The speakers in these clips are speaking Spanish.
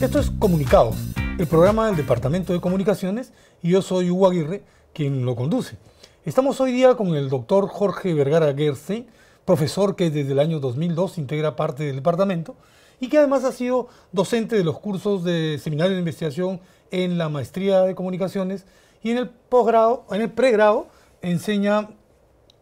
Esto es Comunicados, el programa del Departamento de Comunicaciones, y yo soy Hugo Aguirre, quien lo conduce. Estamos hoy día con el doctor Jorge Vergara Gerstein, profesor que desde el año 2002 integra parte del departamento y que además ha sido docente de los cursos de seminario de investigación en la maestría de comunicaciones y en el posgrado, en el pregrado, enseña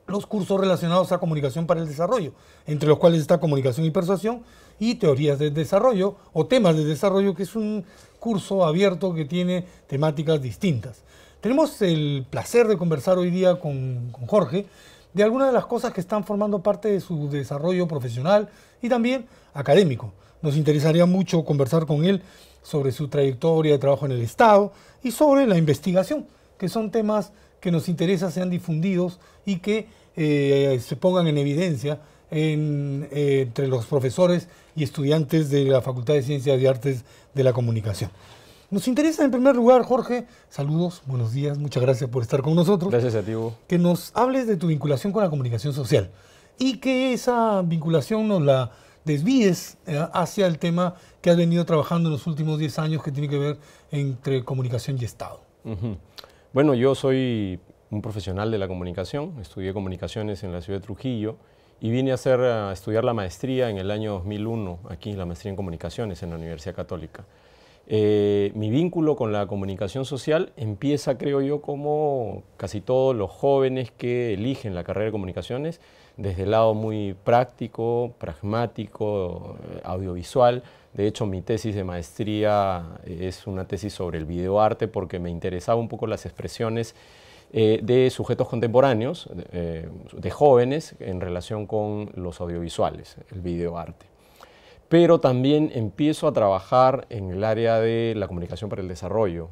los cursos relacionados a comunicación para el desarrollo, entre los cuales está comunicación y persuasión y teorías de desarrollo o temas de desarrollo, que es un curso abierto que tiene temáticas distintas. Tenemos el placer de conversar hoy día con, Jorge de algunas de las cosas que están formando parte de su desarrollo profesional y también académico. Nos interesaría mucho conversar con él sobre su trayectoria de trabajo en el Estado y sobre la investigación, que son temas que nos interesa sean difundidos y que eh, se pongan en evidencia eh, entre los profesores y estudiantes de la Facultad de Ciencias y Artes de la Comunicación. Nos interesa en primer lugar, Jorge, saludos, buenos días, muchas gracias por estar con nosotros. Gracias a ti, Que nos hables de tu vinculación con la comunicación social y que esa vinculación nos la desvíes eh, hacia el tema que has venido trabajando en los últimos 10 años que tiene que ver entre comunicación y Estado. Bueno, yo soy un profesional de la comunicación, estudié comunicaciones en la ciudad de Trujillo y vine a, hacer, estudiar la maestría en el año 2001, aquí, la maestría en comunicaciones en la Universidad Católica. Eh, mi vínculo con la comunicación social empieza, creo yo, como casi todos los jóvenes que eligen la carrera de comunicaciones, desde el lado muy práctico, pragmático, eh, audiovisual. De hecho, mi tesis de maestría eh, es una tesis sobre el videoarte porque me interesaba un poco las expresiones de sujetos contemporáneos, de jóvenes, en relación con los audiovisuales, el videoarte pero también empiezo a trabajar en el área de la comunicación para el desarrollo.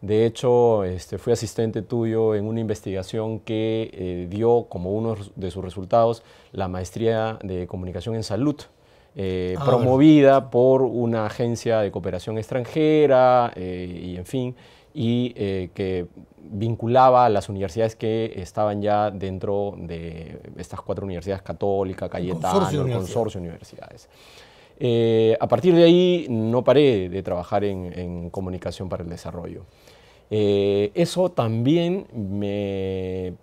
De hecho, este, fui asistente tuyo en una investigación que eh, dio como uno de sus resultados la maestría de comunicación en salud, eh, ah, promovida por una agencia de cooperación extranjera eh, y en fin, y que vinculaba a las universidades que estaban ya dentro de estas cuatro universidades católica, Cayetano, consorcio, de universidades. Eh, a partir de ahí no paré de trabajar en, comunicación para el desarrollo. Eh, eso también me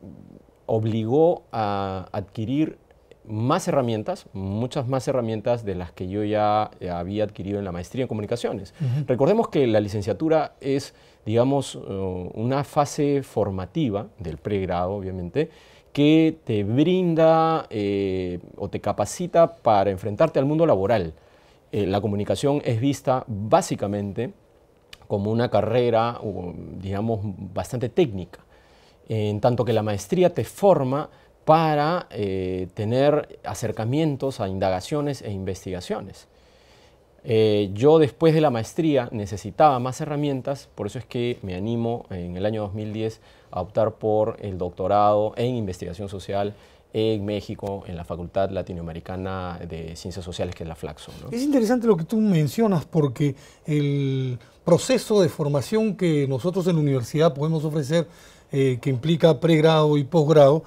obligó a adquirir más herramientas, muchas más herramientas de las que yo ya eh, había adquirido en la maestría en comunicaciones. Recordemos que la licenciatura es, digamos, una fase formativa del pregrado, obviamente, que te brinda o te capacita para enfrentarte al mundo laboral eh, la comunicación es vista básicamente como una carrera, digamos, bastante técnica, en tanto que la maestría te forma para eh, tener acercamientos a indagaciones e investigaciones. Eh, yo después de la maestría necesitaba más herramientas, por eso es que me animo en el año 2010 a optar por el doctorado en investigación social en México, en la Facultad Latinoamericana de Ciencias Sociales, que es la Flaxo. Es interesante lo que tú mencionas porque el proceso de formación que nosotros en la universidad podemos ofrecer, eh, que implica pregrado y posgrado,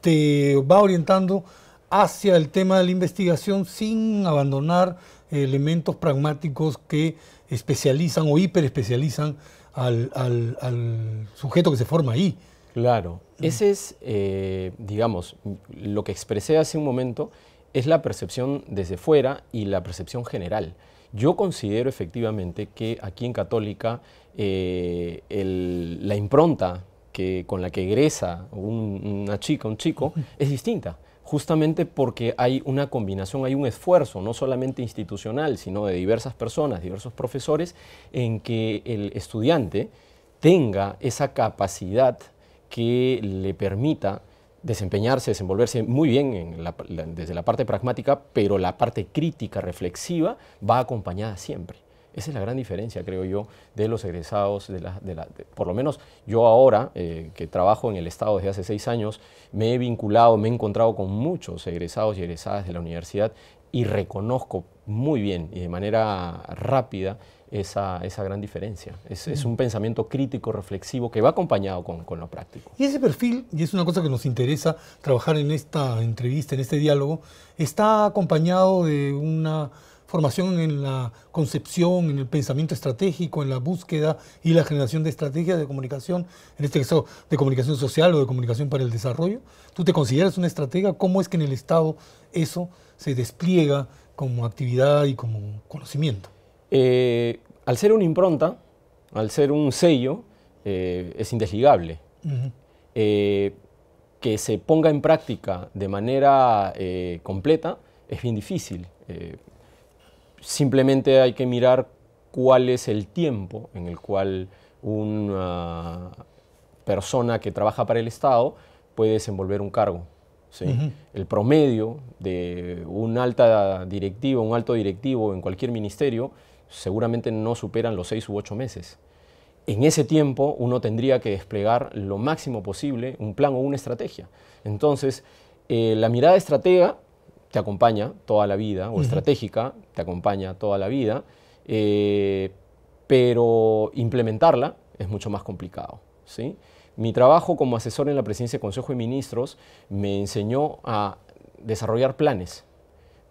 te va orientando hacia el tema de la investigación sin abandonar elementos pragmáticos que especializan o hiperespecializan al, al sujeto que se forma ahí. Claro. Ese es, eh, digamos, lo que expresé hace un momento, es la percepción desde fuera y la percepción general. Yo considero efectivamente que aquí en Católica eh, la impronta con la que egresa una chica, un chico, es distinta justamente porque hay una combinación, hay un esfuerzo, no solamente institucional, sino de diversas personas, diversos profesores, en que el estudiante tenga esa capacidad que le permita desempeñarse, desenvolverse muy bien desde la parte pragmática, pero la parte crítica, reflexiva, va acompañada siempre. Esa es la gran diferencia, creo yo, de los egresados, de la, por lo menos yo ahora, eh, que trabajo en el Estado desde hace seis años, me he vinculado, me he encontrado con muchos egresados y egresadas de la universidad y reconozco muy bien y de manera rápida esa, esa gran diferencia. Es, un pensamiento crítico, reflexivo, que va acompañado con, con lo práctico. Y ese perfil, y es una cosa que nos interesa trabajar en esta entrevista, en este diálogo, está acompañado de una formación en la concepción, en el pensamiento estratégico, en la búsqueda y la generación de estrategias de comunicación, en este caso de comunicación social o de comunicación para el desarrollo. ¿Tú te consideras una estratega? ¿Cómo es que en el Estado eso se despliega como actividad y como conocimiento? Eh, al ser una impronta, al ser un sello, eh, es indesligable. Eh, que se ponga en práctica de manera completa es bien difícil. simplemente hay que mirar cuál es el tiempo en el cual una persona que trabaja para el Estado puede desenvolver un cargo. El promedio de un alta directiva, un alto directivo en cualquier ministerio seguramente no superan los seis u ocho meses. En ese tiempo uno tendría que desplegar lo máximo posible un plan o una estrategia. Entonces, eh, la mirada estratega te acompaña toda la vida, o estratégica te acompaña toda la vida, eh, pero implementarla es mucho más complicado. ¿sí? Mi trabajo como asesor en la presidencia del Consejo de Ministros me enseñó a desarrollar planes,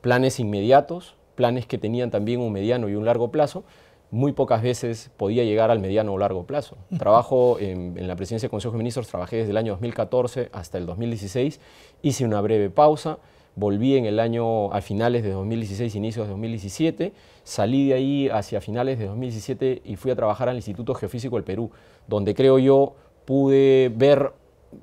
planes inmediatos, planes que tenían también un mediano y un largo plazo, muy pocas veces podía llegar al mediano o largo plazo. Trabajo en, la presidencia del Consejo de Ministros, trabajé desde el año 2014 hasta el 2016, hice una breve pausa, volví en el año a finales de 2016, inicios de 2017, salí de ahí hacia finales de 2017 y fui a trabajar al Instituto Geofísico del Perú, donde creo yo pude ver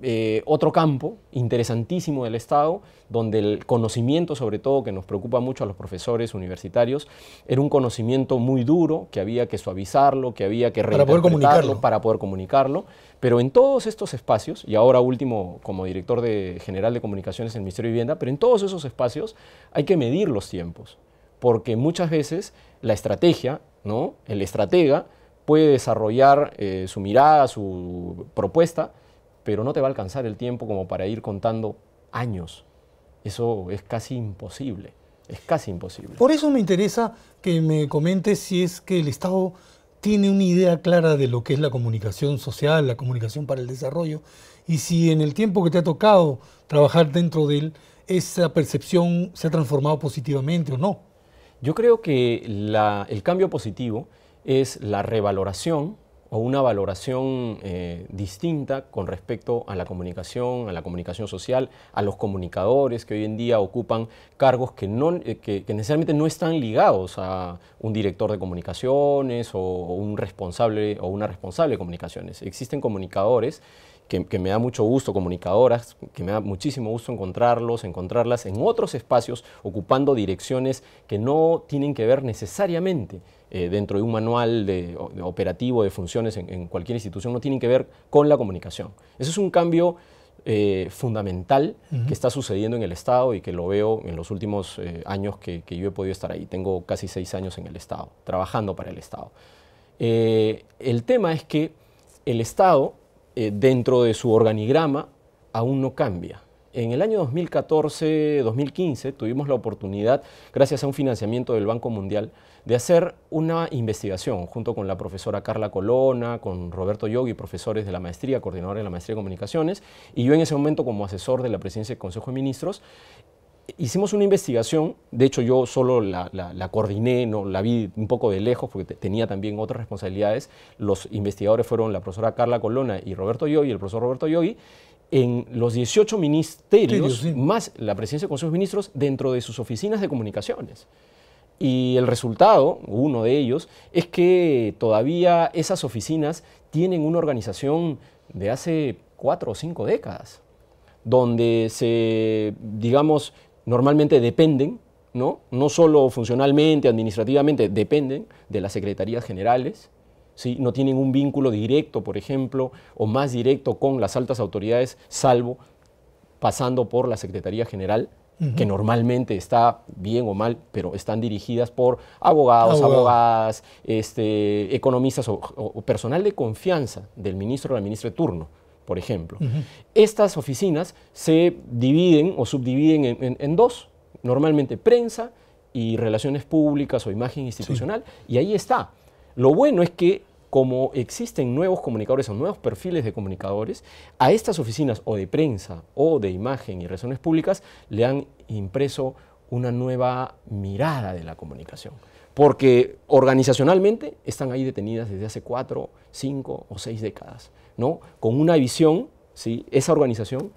eh, otro campo interesantísimo del Estado, donde el conocimiento, sobre todo, que nos preocupa mucho a los profesores universitarios, era un conocimiento muy duro, que había que suavizarlo, que había que reinterpretarlo para poder comunicarlo. Para poder comunicarlo pero en todos estos espacios, y ahora último como director de, general de comunicaciones en el Ministerio de Vivienda, pero en todos esos espacios hay que medir los tiempos, porque muchas veces la estrategia, ¿no? el estratega, puede desarrollar eh, su mirada, su propuesta, pero no te va a alcanzar el tiempo como para ir contando años. Eso es casi imposible, es casi imposible. Por eso me interesa que me comentes si es que el Estado tiene una idea clara de lo que es la comunicación social, la comunicación para el desarrollo, y si en el tiempo que te ha tocado trabajar dentro de él, esa percepción se ha transformado positivamente o no. Yo creo que el cambio positivo es la revaloración o una valoración eh, distinta con respecto a la comunicación, a la comunicación social, a los comunicadores que hoy en día ocupan cargos que, no, eh, necesariamente no están ligados a un director de comunicaciones o, un responsable o una responsable de comunicaciones. Existen comunicadores que, me da mucho gusto, comunicadoras, que me da muchísimo gusto encontrarlos, encontrarlas en otros espacios, ocupando direcciones que no tienen que ver necesariamente eh, dentro de un manual de, operativo de funciones en, en cualquier institución, no tienen que ver con la comunicación. Eso es un cambio eh, fundamental que está sucediendo en el Estado y que lo veo en los últimos eh, años que, yo he podido estar ahí. Tengo casi seis años en el Estado, trabajando para el Estado. Eh, el tema es que el Estado, dentro de su organigrama, aún no cambia en el año 2014-2015 tuvimos la oportunidad, gracias a un financiamiento del Banco Mundial, de hacer una investigación junto con la profesora Carla Colona, con Roberto Yogi, profesores de la maestría, coordinadores de la maestría de comunicaciones, y yo en ese momento como asesor de la presidencia del Consejo de Ministros, hicimos una investigación, de hecho yo solo la, coordiné, no, la vi un poco de lejos porque tenía también otras responsabilidades, los investigadores fueron la profesora Carla Colona y Roberto Yogi, el profesor Roberto Yogi, en los 18 ministerios, más la presencia de consejos ministros, dentro de sus oficinas de comunicaciones. Y el resultado, uno de ellos, es que todavía esas oficinas tienen una organización de hace cuatro o cinco décadas, donde se, digamos, normalmente dependen, ¿no? No solo funcionalmente, administrativamente, dependen de las secretarías generales, no tienen un vínculo directo, por ejemplo, o más directo con las altas autoridades, salvo pasando por la Secretaría General, que normalmente está bien o mal, pero están dirigidas por abogados, abogadas, este, economistas o, personal de confianza del ministro o la ministra de turno por ejemplo. Estas oficinas se dividen o subdividen en, dos, normalmente prensa y relaciones públicas o imagen institucional, y ahí está. Lo bueno es que como existen nuevos comunicadores o nuevos perfiles de comunicadores, a estas oficinas o de prensa o de imagen y relaciones públicas le han impreso una nueva mirada de la comunicación, porque organizacionalmente están ahí detenidas desde hace cuatro, cinco o seis décadas, ¿no? Con una visión, ¿sí? esa organización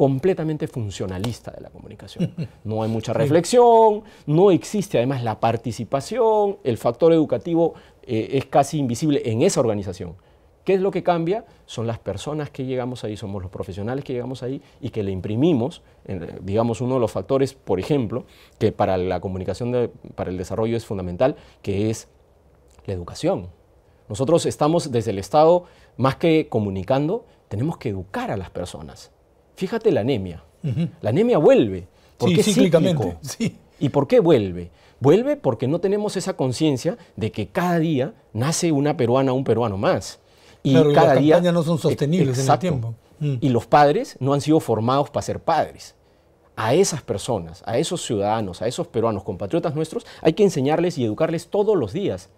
completamente funcionalista de la comunicación. No hay mucha reflexión, no existe además la participación, el factor educativo eh, es casi invisible en esa organización. ¿Qué es lo que cambia? Son las personas que llegamos ahí, somos los profesionales que llegamos ahí y que le imprimimos, digamos, uno de los factores, por ejemplo, que para la comunicación, para el desarrollo es fundamental, que es la educación. Nosotros estamos desde el Estado, más que comunicando, tenemos que educar a las personas Fíjate la anemia. La anemia vuelve. porque ¿Y por qué vuelve? Vuelve porque no tenemos esa conciencia de que cada día nace una peruana, un peruano más. Y cada día. no son e-, sostenibles en el tiempo. Mm. Y los padres no han sido formados para ser padres. A esas personas, a esos ciudadanos, a esos peruanos, compatriotas nuestros, hay que enseñarles y educarles todos los días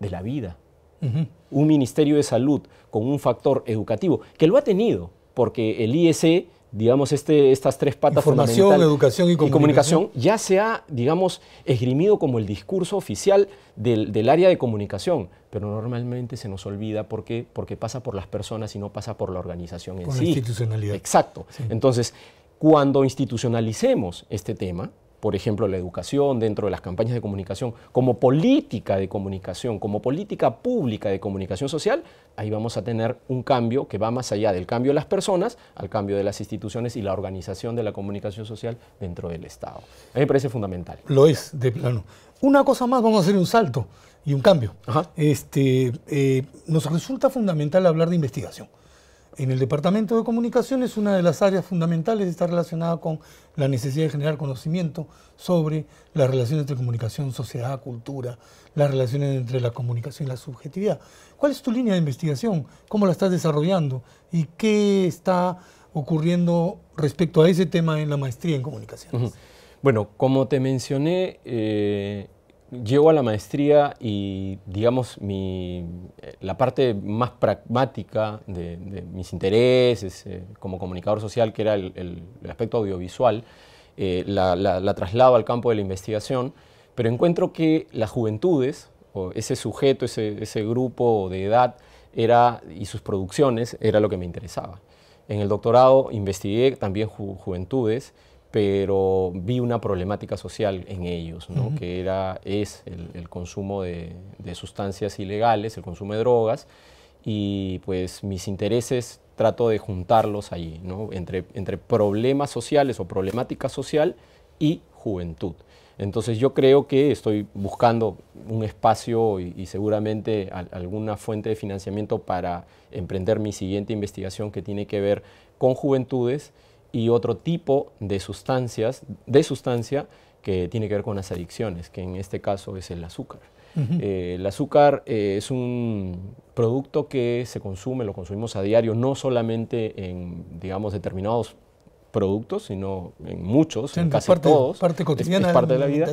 de la vida. Un Ministerio de Salud con un factor educativo, que lo ha tenido, porque el IEC digamos, este, estas tres patas Información, educación y comunicación. y comunicación. ya se ha, digamos, esgrimido como el discurso oficial del, área de comunicación, pero normalmente se nos olvida porque, pasa por las personas y no pasa por la organización en la institucionalidad. Exacto. Entonces, cuando institucionalicemos este tema, por ejemplo, la educación, dentro de las campañas de comunicación, como política de comunicación, como política pública de comunicación social, ahí vamos a tener un cambio que va más allá del cambio de las personas al cambio de las instituciones y la organización de la comunicación social dentro del Estado. A mí me parece fundamental. Lo es, de plano. Una cosa más, vamos a hacer un salto y un cambio. Este, eh, nos resulta fundamental hablar de investigación. En el Departamento de Comunicaciones, una de las áreas fundamentales está relacionada con la necesidad de generar conocimiento sobre las relaciones entre comunicación, sociedad, cultura, las relaciones entre la comunicación y la subjetividad. ¿Cuál es tu línea de investigación? ¿Cómo la estás desarrollando? ¿Y qué está ocurriendo respecto a ese tema en la maestría en comunicaciones? Bueno, como te mencioné, eh, llego a la maestría y, digamos, mi, la parte más pragmática de, mis intereses eh, como comunicador social, que era el, aspecto audiovisual, eh, la, traslado al campo de la investigación, pero encuentro que las juventudes, o ese sujeto, ese, ese grupo de edad, era, y sus producciones, era lo que me interesaba. En el doctorado investigué también juventudes, pero vi una problemática social en ellos, ¿no? que era, es el, consumo de, sustancias ilegales, el consumo de drogas, y pues mis intereses trato de juntarlos allí, ¿no? entre, entre problemas sociales o problemática social y juventud. Entonces yo creo que estoy buscando un espacio y, seguramente alguna fuente de financiamiento para emprender mi siguiente investigación que tiene que ver con juventudes y otro tipo de sustancias, de sustancia que tiene que ver con las adicciones, que en este caso es el azúcar. Eh, el azúcar eh, es un producto que se consume, lo consumimos a diario, no solamente en, digamos, determinados productos, sino en muchos, en casi todos. Parte cotidiana de la, vida.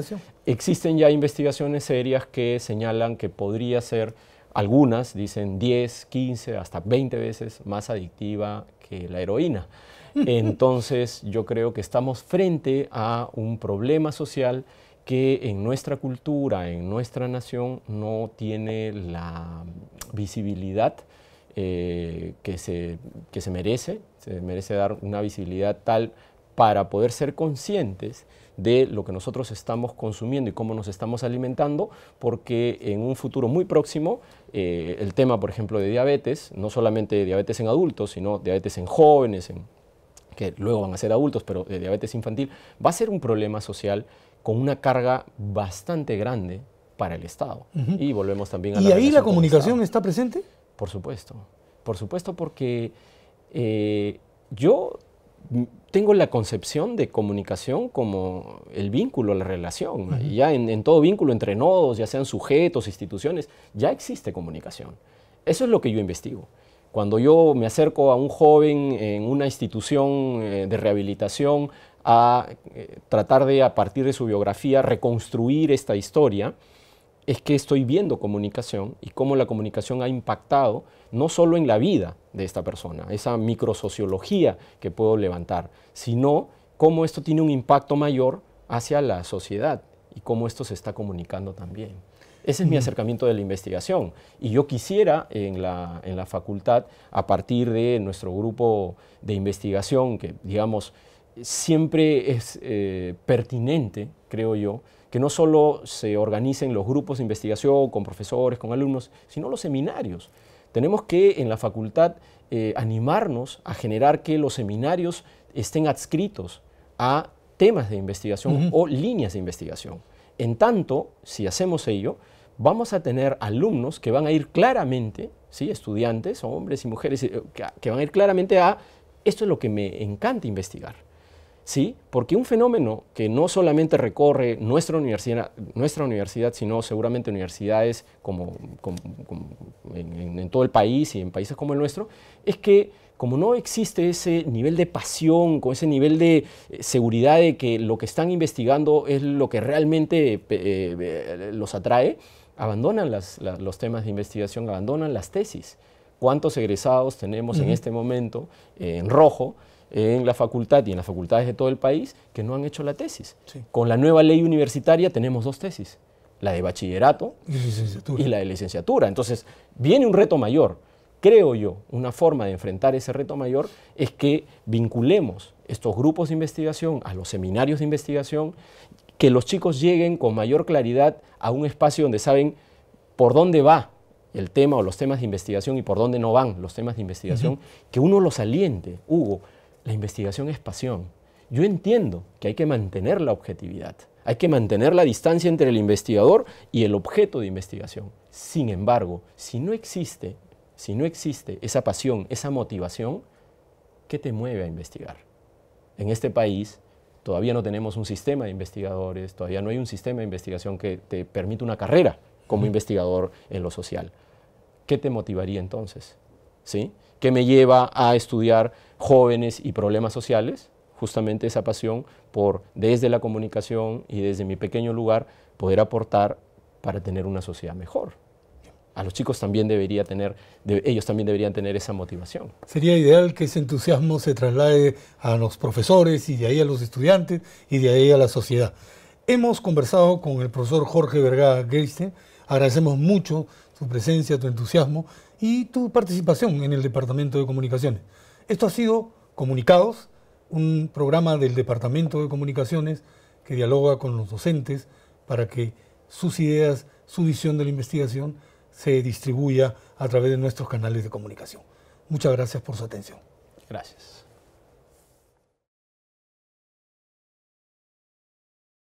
Existen ya investigaciones serias que señalan que podría ser, algunas dicen 10, 15, hasta 20 veces más adictiva que la heroína. Entonces yo creo que estamos frente a un problema social que en nuestra cultura, en nuestra nación, no tiene la visibilidad eh, que, se, que se merece. Se merece dar una visibilidad tal para poder ser conscientes de lo que nosotros estamos consumiendo y cómo nos estamos alimentando, porque en un futuro muy próximo eh, el tema, por ejemplo, de diabetes, no solamente diabetes en adultos, sino diabetes en jóvenes, en que luego van a ser adultos, pero de diabetes infantil, va a ser un problema social con una carga bastante grande para el Estado. Y volvemos también a la... ¿Y ahí la comunicación está presente? Por supuesto, por supuesto porque eh, yo tengo la concepción de comunicación como el vínculo, la relación. Ya en, todo vínculo entre nodos, ya sean sujetos, instituciones, ya existe comunicación. Eso es lo que yo investigo. Cuando yo me acerco a un joven en una institución eh, de rehabilitación a eh, tratar de, a partir de su biografía, reconstruir esta historia, es que estoy viendo comunicación y cómo la comunicación ha impactado no solo en la vida de esta persona, esa microsociología que puedo levantar, sino cómo esto tiene un impacto mayor hacia la sociedad y cómo esto se está comunicando también. Ese es mi acercamiento de la investigación. Y yo quisiera en la, facultad, a partir de nuestro grupo de investigación, que digamos, siempre es eh, pertinente, creo yo, que no solo se organicen los grupos de investigación con profesores, con alumnos, sino los seminarios. Tenemos que en la facultad eh, animarnos a generar que los seminarios estén adscritos a temas de investigación o líneas de investigación. En tanto, si hacemos ello, vamos a tener alumnos que van a ir claramente, ¿sí? estudiantes, hombres y mujeres, eh, que van a ir claramente a, esto es lo que me encanta investigar. ¿Sí? Porque un fenómeno que no solamente recorre nuestra universidad, nuestra universidad sino seguramente universidades como, en, todo el país y en países como el nuestro, es que como no existe ese nivel de pasión, con ese nivel de eh, seguridad de que lo que están investigando es lo que realmente eh, eh, los atrae, abandonan los temas de investigación, abandonan las tesis. ¿Cuántos egresados tenemos en este momento en rojo? en la facultad y en las facultades de todo el país que no han hecho la tesis. Con la nueva ley universitaria tenemos dos tesis, la de bachillerato y la de licenciatura. Entonces, viene un reto mayor creo yo, una forma de enfrentar ese reto mayor es que vinculemos estos grupos de investigación a los seminarios de investigación, que los chicos lleguen con mayor claridad a un espacio donde saben por dónde va el tema o los temas de investigación y por dónde no van los temas de investigación, que uno los aliente. Hugo, la investigación es pasión. Yo entiendo que hay que mantener la objetividad, hay que mantener la distancia entre el investigador y el objeto de investigación. Sin embargo, si no existe si no existe esa pasión, esa motivación, ¿qué te mueve a investigar? En este país todavía no tenemos un sistema de investigadores, todavía no hay un sistema de investigación que te permita una carrera como investigador en lo social. ¿Qué te motivaría entonces? ¿Sí? ¿Qué me lleva a estudiar jóvenes y problemas sociales? Justamente esa pasión por, desde la comunicación y desde mi pequeño lugar, poder aportar para tener una sociedad mejor a los chicos también debería tener, ellos también deberían tener esa motivación. Sería ideal que ese entusiasmo se traslade a los profesores y de ahí a los estudiantes y de ahí a la sociedad. Hemos conversado con el profesor Jorge Vergara Geiste... agradecemos mucho su presencia, tu entusiasmo y tu participación en el Departamento de Comunicaciones. Esto ha sido Comunicados, un programa del Departamento de Comunicaciones que dialoga con los docentes para que sus ideas, su visión de la investigación, se distribuya a través de nuestros canales de comunicación. Muchas gracias por su atención. Gracias.